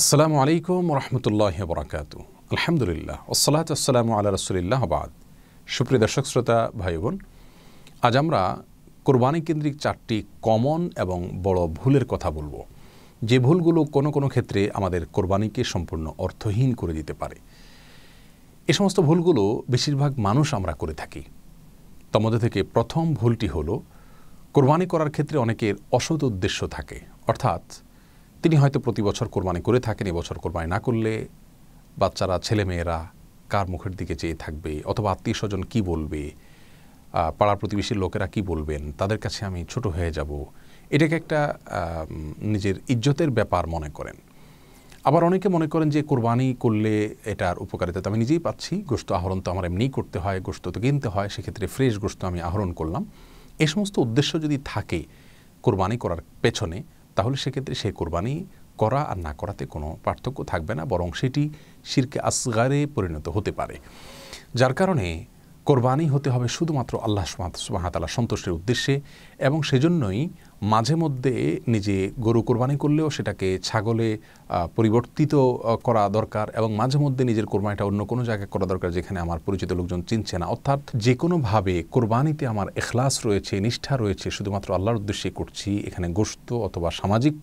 আসসালামু আলাইকুম রহমতুল্লাহ বরাকাত আলহামদুলিল্লাহ ওসলাত আসসালাম আল্লাহ রসুলিল্লাহবাদ সুপ্রিয় দর্শক শ্রোতা ভাই বোন আজ আমরা কোরবানি কেন্দ্রিক চারটি কমন এবং বড় ভুলের কথা বলবো যে ভুলগুলো কোনো কোনো ক্ষেত্রে আমাদের কোরবানিকে সম্পূর্ণ অর্থহীন করে দিতে পারে এ সমস্ত ভুলগুলো বেশিরভাগ মানুষ আমরা করে থাকি তোমাদের থেকে প্রথম ভুলটি হলো কোরবানি করার ক্ষেত্রে অনেকের অসৎ উদ্দেশ্য থাকে অর্থাৎ তিনি হয়তো প্রতি বছর কোরবানি করে থাকেন এবছর কোরবানি না করলে বাচ্চারা ছেলেমেয়েরা কার মুখের দিকে চেয়ে থাকবে অথবা আত্মীয় স্বজন কী বলবে পাড়া প্রতিবেশীর লোকেরা কি বলবেন তাদের কাছে আমি ছোট হয়ে যাব এটাকে একটা নিজের ইজ্জতের ব্যাপার মনে করেন আবার অনেকে মনে করেন যে কোরবানি করলে এটার উপকারিতা তো আমি নিজেই পাচ্ছি গোস্ত আহরণ তো আমার এমনিই করতে হয় গোস্ত তো কিনতে হয় সেক্ষেত্রে ফ্রেশ গোস্ত আমি আহরণ করলাম এ সমস্ত উদ্দেশ্য যদি থাকে কোরবানি করার পেছনে তাহলে সেক্ষেত্রে সেই কোরবানি করা আর না করাতে কোনো পার্থক্য থাকবে না বরং সেটি শিরকে আসগারে পরিণত হতে পারে যার কারণে কোরবানি হতে হবে শুধুমাত্র আল্লাহ সুমাহাতালা সন্তুষ্টের উদ্দেশ্যে এবং সেজন্যই মাঝে মধ্যে নিজে গরু কোরবানি করলেও সেটাকে ছাগলে পরিবর্তিত করা দরকার এবং মাঝে মধ্যে নিজের কোরবানিটা অন্য কোনো জায়গায় করা দরকার যেখানে আমার পরিচিত লোকজন চিনছে না অর্থাৎ যে কোনোভাবে কোরবানিতে আমার এখলাস রয়েছে নিষ্ঠা রয়েছে শুধুমাত্র আল্লাহর উদ্দেশ্যে করছি এখানে গোস্ত অথবা সামাজিক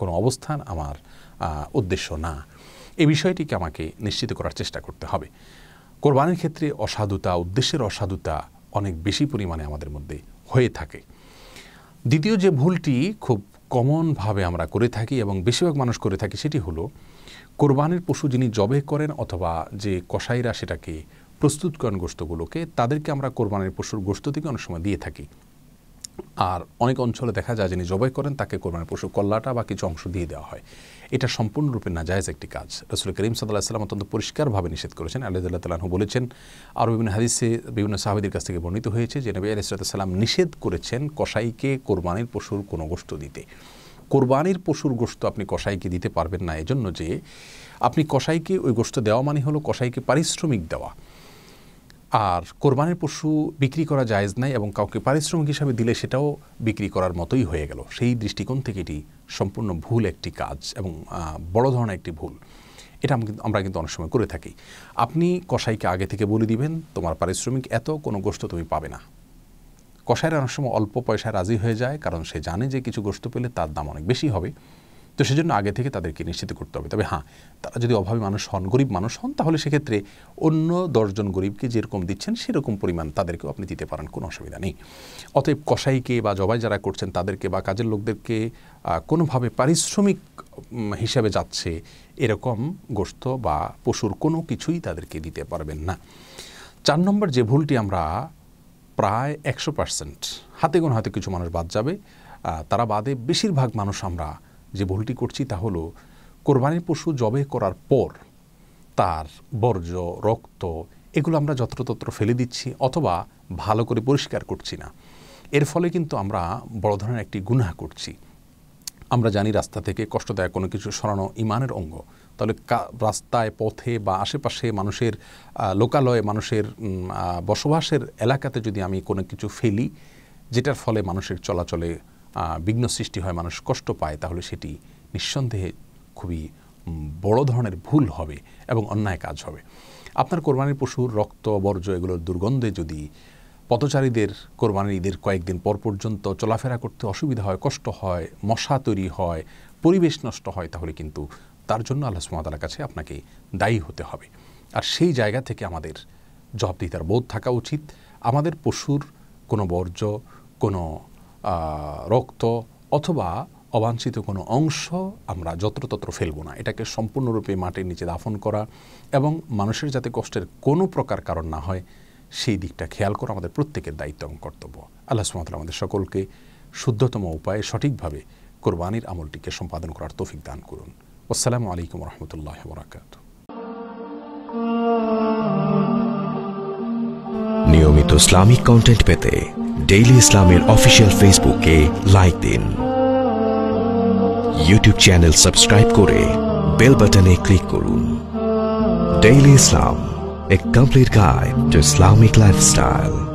কোনো অবস্থান আমার উদ্দেশ্য না এ বিষয়টিকে আমাকে নিশ্চিত করার চেষ্টা করতে হবে কোরবানির ক্ষেত্রে অসাধুতা উদ্দেশ্যের অসাধুতা অনেক বেশি পরিমাণে আমাদের মধ্যে হয়ে থাকে দ্বিতীয় যে ভুলটি খুব কমনভাবে আমরা করে থাকি এবং বেশিরভাগ মানুষ করে থাকি সেটি হলো কোরবানের পশু যিনি জবে করেন অথবা যে কসাইরা সেটাকে প্রস্তুত করেন গোস্তগুলোকে তাদেরকে আমরা কোরবানের পশুর গোস্ত থেকে অনেক সময় দিয়ে থাকি আর অনেক অঞ্চলে দেখা যায় যিনি জবাই করেন তাকে কোরবানির পশু কল্লাটা বা কিছু অংশ দিয়ে দেওয়া হয় এটা সম্পূর্ণরূপে নাজায়জ একটি কাজ রসুল করিম সাল্লাহ সাল্লাম অত্যন্ত পরিষ্কারভাবে নিষেধ করেছেন আলিদুল্লাহ তালাহু বলেছেন আরও বিভিন্ন হাদিসে বিভিন্ন সাহাবিদের কাছ থেকে বর্ণিত হয়েছে যে নবী আলিসাল্লাম নিষেধ করেছেন কসাইকে কোরবানির পশুর কোনো গোষ্ঠ দিতে কোরবানির পশুর গোস্ত আপনি কসাইকে দিতে পারবেন না এজন্য যে আপনি কসাইকে ওই গোষ্ঠ দেওয়া মানে হলো কসাইকে পারিশ্রমিক দেওয়া আর কোরবানির পশু বিক্রি করা জায়েজ নাই এবং কাউকে পারিশ্রমিক হিসাবে দিলে সেটাও বিক্রি করার মতোই হয়ে গেল সেই দৃষ্টিকোণ থেকে এটি সম্পূর্ণ ভুল একটি কাজ এবং বড় ধরনের একটি ভুল এটা আমরা কিন্তু অনেক সময় করে থাকি আপনি কষাইকে আগে থেকে বলে দিবেন তোমার পারিশ্রমিক এত কোনো গোষ্ঠ তুমি পাবে না কষাইরা অনেক সময় অল্প পয়সায় রাজি হয়ে যায় কারণ সে জানে যে কিছু গোষ্ঠ পেলে তার দাম অনেক বেশি হবে তো সেজন্য আগে থেকে তাদেরকে নিশ্চিত করতে হবে তবে হ্যাঁ তারা যদি অভাবী মানুষ হন গরিব মানুষ হন তাহলে সেক্ষেত্রে অন্য দশজন গরিবকে যেরকম দিচ্ছেন সেরকম পরিমাণ তাদেরকেও আপনি দিতে পারেন কোনো অসুবিধা নেই অতএব কসাইকে বা জবাই যারা করছেন তাদেরকে বা কাজের লোকদেরকে কোনোভাবে পারিশ্রমিক হিসাবে যাচ্ছে এরকম গোস্ত বা পশুর কোনো কিছুই তাদেরকে দিতে পারবেন না চার নম্বর যে ভুলটি আমরা প্রায় একশো পার্সেন্ট হাতে কোনো হাতে কিছু মানুষ বাদ যাবে তারা বাদে বেশিরভাগ মানুষ আমরা যে ভুলটি করছি তা হলো কোরবানির পশু জবে করার পর তার বর্জ্য রক্ত এগুলো আমরা যত্রতত্র ফেলে দিচ্ছি অথবা ভালো করে পরিষ্কার করছি না এর ফলে কিন্তু আমরা বড় ধরনের একটি গুনাহ করছি আমরা জানি রাস্তা থেকে কষ্টদায়ক কোনো কিছু সরানো ইমানের অঙ্গ তাহলে রাস্তায় পথে বা আশেপাশে মানুষের লোকালয়ে মানুষের বসবাসের এলাকাতে যদি আমি কোনো কিছু ফেলি যেটার ফলে মানুষের চলাচলে বিঘ্ন সৃষ্টি হয় মানুষ কষ্ট পায় তাহলে সেটি নিঃসন্দেহে খুবই বড় ধরনের ভুল হবে এবং অন্যায় কাজ হবে আপনার কোরবানির পশুর রক্ত বর্জ্য এগুলোর দুর্গন্ধে যদি পথচারীদের কোরবানির ঈদের কয়েকদিন পর পর্যন্ত চলাফেরা করতে অসুবিধা হয় কষ্ট হয় মশা তৈরি হয় পরিবেশ নষ্ট হয় তাহলে কিন্তু তার জন্য আল্লাহ সুমাতার কাছে আপনাকে দায়ী হতে হবে আর সেই জায়গা থেকে আমাদের জবাবদিহিতার বোধ থাকা উচিত আমাদের পশুর কোনো বর্জ্য কোনো রক্ত অথবা অবাঞ্ছিত কোনো অংশ আমরা যত্রতত্র ফেলবো না এটাকে সম্পূর্ণরূপে মাটির নিচে দাফন করা এবং মানুষের যাতে কষ্টের কোনো প্রকার কারণ না হয় সেই দিকটা খেয়াল করা আমাদের প্রত্যেকের দায়িত্ব এবং কর্তব্য আল্লাহ সুমাতাল আমাদের সকলকে শুদ্ধতম উপায়ে সঠিকভাবে কোরবানির আমলটিকে সম্পাদন করার তৌফিক দান করুন আসসালামু আলাইকুম রহমতুল্লাহ বরাকাত নিয়মিত ইসলামিক কন্টেন্ট পেতে ডেইলি ইসলামের অফিসিয়াল ফেসবুকে লাইক দিন ইউটিউব চ্যানেল সাবস্ক্রাইব করে বেল বাটনে ক্লিক করুন daily Islam a complete guide to Islamic lifestyle